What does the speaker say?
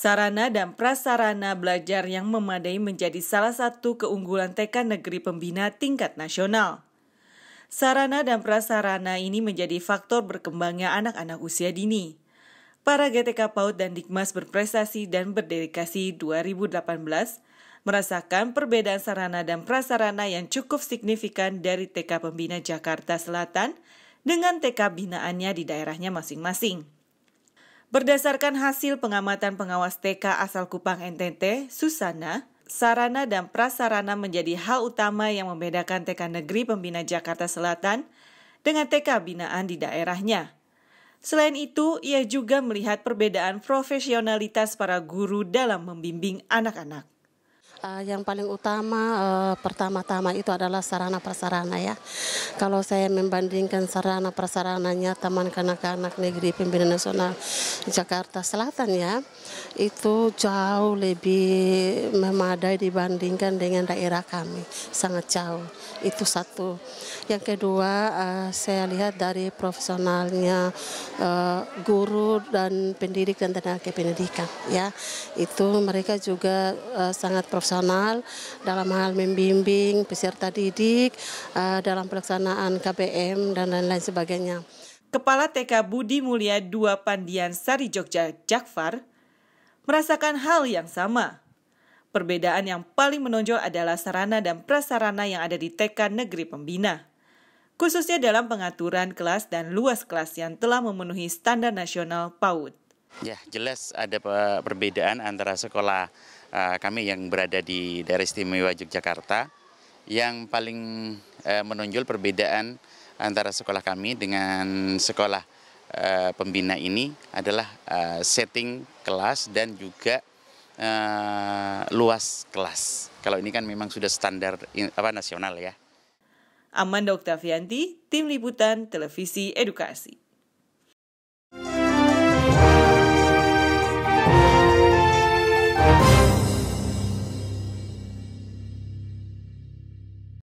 Sarana dan prasarana belajar yang memadai menjadi salah satu keunggulan TK Negeri Pembina tingkat nasional. Sarana dan prasarana ini menjadi faktor berkembangnya anak-anak usia dini. Para GTK PAUD dan Dikmas berprestasi dan berdedikasi 2018 merasakan perbedaan sarana dan prasarana yang cukup signifikan dari TK Pembina Jakarta Selatan dengan TK binaannya di daerahnya masing-masing. Berdasarkan hasil pengamatan pengawas TK asal Kupang NTT, Susana, sarana dan prasarana menjadi hal utama yang membedakan TK Negeri Pembina Jakarta Selatan dengan TK binaan di daerahnya. Selain itu, ia juga melihat perbedaan profesionalitas para guru dalam membimbing anak-anak. Uh, yang paling utama uh, pertama-tama itu adalah sarana prasarana ya. Kalau saya membandingkan sarana prasarananya Taman Kanak-kanak Negeri Pimpinan Nasional Jakarta Selatan ya, itu jauh lebih memadai dibandingkan dengan daerah kami, sangat jauh. Itu satu. Yang kedua uh, saya lihat dari profesionalnya uh, guru dan pendidik dan tenaga pendidikan ya, itu mereka juga uh, sangat profesional profesional dalam hal membimbing peserta didik eh, dalam pelaksanaan KPM dan lain-lain sebagainya. Kepala TK Budi Mulia II Pandian Sari Jogja Jakfar merasakan hal yang sama. Perbedaan yang paling menonjol adalah sarana dan prasarana yang ada di TK Negeri Pembina khususnya dalam pengaturan kelas dan luas kelas yang telah memenuhi standar nasional PAUD. Ya, jelas ada e, perbedaan antara sekolah e, kami yang berada di daerah istimewa Yogyakarta yang paling e, menonjol perbedaan antara sekolah kami dengan sekolah pembina ini adalah setting kelas dan juga luas kelas. Kalau ini kan memang sudah standar apa nasional ya. Amanda Oktavianti, Tim Liputan Televisi Edukasi.